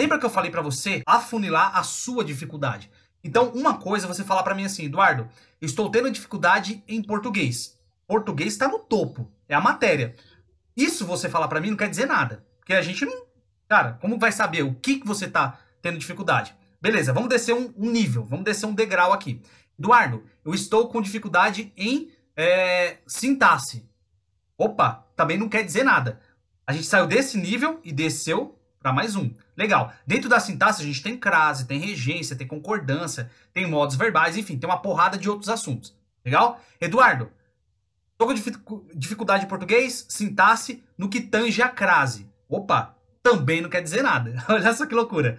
Lembra que eu falei para você afunilar a sua dificuldade? Então, uma coisa você falar para mim assim, Eduardo, estou tendo dificuldade em português. Português está no topo, é a matéria. Isso você falar para mim não quer dizer nada, porque a gente não, cara, como vai saber o que que você tá tendo dificuldade? Beleza, vamos descer um, um nível, vamos descer um degrau aqui. Eduardo, eu estou com dificuldade em é, sintaxe. Opa, também não quer dizer nada. A gente saiu desse nível e desceu para mais um. Legal. Dentro da sintaxe, a gente tem crase, tem regência, tem concordância, tem modos verbais, enfim, tem uma porrada de outros assuntos. Legal? Eduardo, estou com dificuldade de português, sintaxe no que tange a crase. Opa, também não quer dizer nada. Olha só que loucura.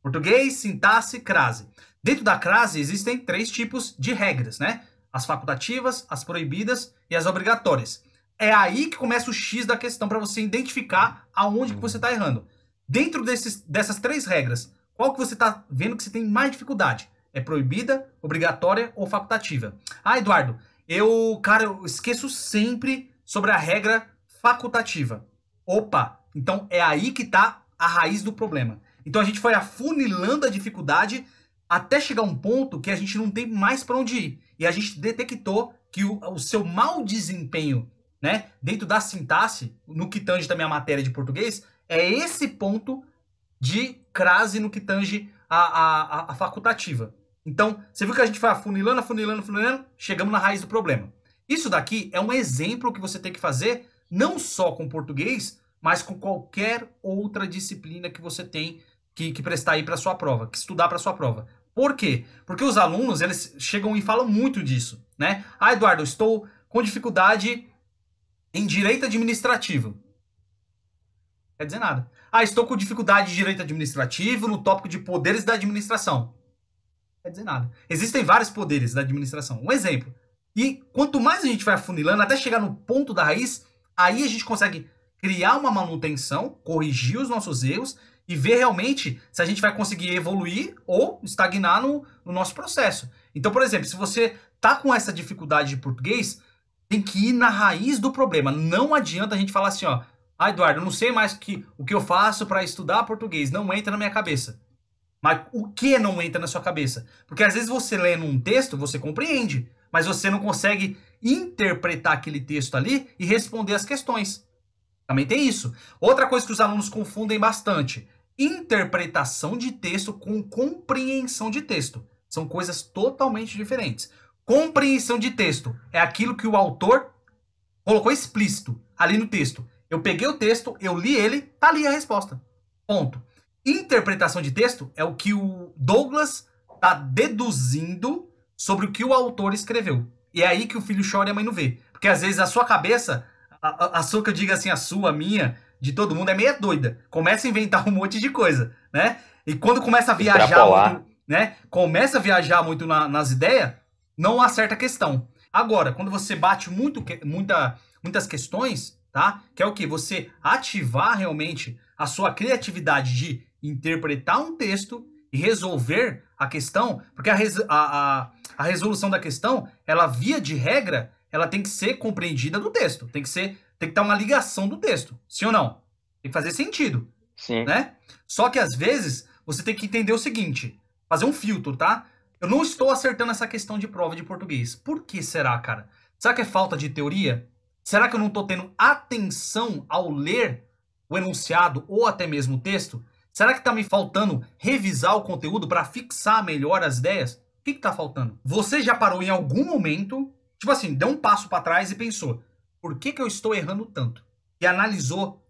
Português, sintaxe, crase. Dentro da crase existem três tipos de regras, né? As facultativas, as proibidas e as obrigatórias. É aí que começa o X da questão para você identificar aonde que você está errando. Dentro desses, dessas três regras, qual que você está vendo que você tem mais dificuldade? É proibida, obrigatória ou facultativa? Ah, Eduardo, eu, cara, eu esqueço sempre sobre a regra facultativa. Opa, então é aí que está a raiz do problema. Então a gente foi afunilando a dificuldade até chegar um ponto que a gente não tem mais para onde ir. E a gente detectou que o, o seu mau desempenho, né, dentro da sintaxe, no que tange também a matéria de português, é esse ponto de crase no que tange a, a, a facultativa. Então, você viu que a gente vai afunilando, afunilando, afunilando, chegamos na raiz do problema. Isso daqui é um exemplo que você tem que fazer não só com português, mas com qualquer outra disciplina que você tem que, que prestar aí para sua prova, que estudar para sua prova. Por quê? Porque os alunos, eles chegam e falam muito disso, né? Ah, Eduardo, eu estou com dificuldade em direito administrativo. Quer dizer nada. Ah, estou com dificuldade de direito administrativo no tópico de poderes da administração. Quer dizer nada. Existem vários poderes da administração. Um exemplo. E quanto mais a gente vai afunilando até chegar no ponto da raiz, aí a gente consegue criar uma manutenção, corrigir os nossos erros e ver realmente se a gente vai conseguir evoluir ou estagnar no, no nosso processo. Então, por exemplo, se você está com essa dificuldade de português, tem que ir na raiz do problema. Não adianta a gente falar assim, ó, ah, Eduardo, eu não sei mais que, o que eu faço para estudar português. Não entra na minha cabeça. Mas o que não entra na sua cabeça? Porque às vezes você lê num texto, você compreende, mas você não consegue interpretar aquele texto ali e responder as questões. Também tem isso. Outra coisa que os alunos confundem bastante: interpretação de texto com compreensão de texto. São coisas totalmente diferentes. Compreensão de texto é aquilo que o autor colocou explícito ali no texto. Eu peguei o texto, eu li ele, tá ali a resposta. Ponto. Interpretação de texto é o que o Douglas tá deduzindo sobre o que o autor escreveu. E é aí que o filho chora e a mãe não vê. Porque às vezes a sua cabeça, a, a, a sua que eu diga assim, a sua, a minha, de todo mundo, é meia doida. Começa a inventar um monte de coisa, né? E quando começa a viajar muito, né? Começa a viajar muito na, nas ideias, não acerta a questão. Agora, quando você bate muito, muita, muitas questões, tá? Que é o que? Você ativar realmente a sua criatividade de interpretar um texto e resolver a questão, porque a, res, a, a, a resolução da questão, ela via de regra, ela tem que ser compreendida do texto, tem que ser, tem que estar uma ligação do texto, sim ou não? Tem que fazer sentido, sim. né? Só que às vezes você tem que entender o seguinte, fazer um filtro, tá? Eu não estou acertando essa questão de prova de português. Por que será, cara? Será que é falta de teoria? Será que eu não estou tendo atenção ao ler o enunciado ou até mesmo o texto? Será que está me faltando revisar o conteúdo para fixar melhor as ideias? O que está faltando? Você já parou em algum momento, tipo assim, deu um passo para trás e pensou: por que, que eu estou errando tanto? E analisou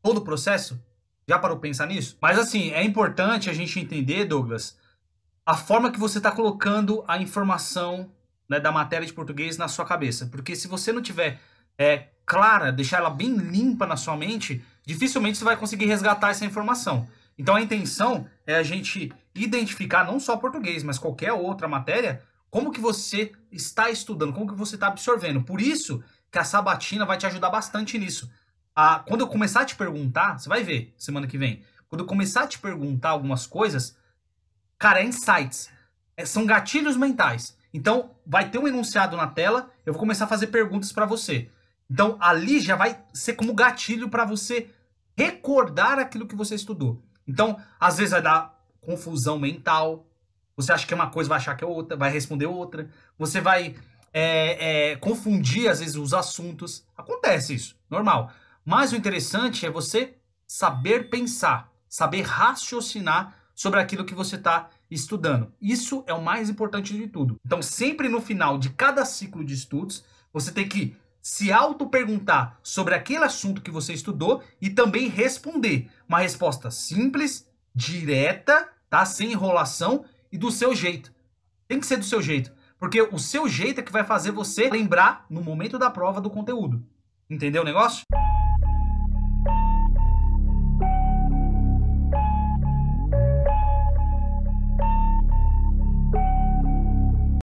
todo o processo? Já parou pensar nisso? Mas assim, é importante a gente entender, Douglas, a forma que você está colocando a informação né, da matéria de português na sua cabeça. Porque se você não tiver é, clara, deixar ela bem limpa na sua mente, dificilmente você vai conseguir resgatar essa informação. Então a intenção é a gente identificar não só português, mas qualquer outra matéria, como que você está estudando, como que você está absorvendo. Por isso que a sabatina vai te ajudar bastante nisso. quando eu começar a te perguntar, você vai ver semana que vem. Quando eu começar a te perguntar algumas coisas, cara, é insights. É, são gatilhos mentais. Então, vai ter um enunciado na tela, eu vou começar a fazer perguntas para você. Então ali já vai ser como gatilho para você recordar aquilo que você estudou. Então, às vezes vai dar confusão mental. Você acha que é uma coisa, vai achar que é outra, vai responder outra. Você vai é, é, confundir, às vezes, os assuntos. Acontece isso, normal. Mas o interessante é você saber pensar, saber raciocinar sobre aquilo que você está estudando. Isso é o mais importante de tudo. Então, sempre no final de cada ciclo de estudos, você tem que se auto-perguntar sobre aquele assunto que você estudou e também responder. Uma resposta simples, direta, tá? Sem enrolação e do seu jeito. Tem que ser do seu jeito. Porque o seu jeito é que vai fazer você lembrar no momento da prova do conteúdo. Entendeu o negócio?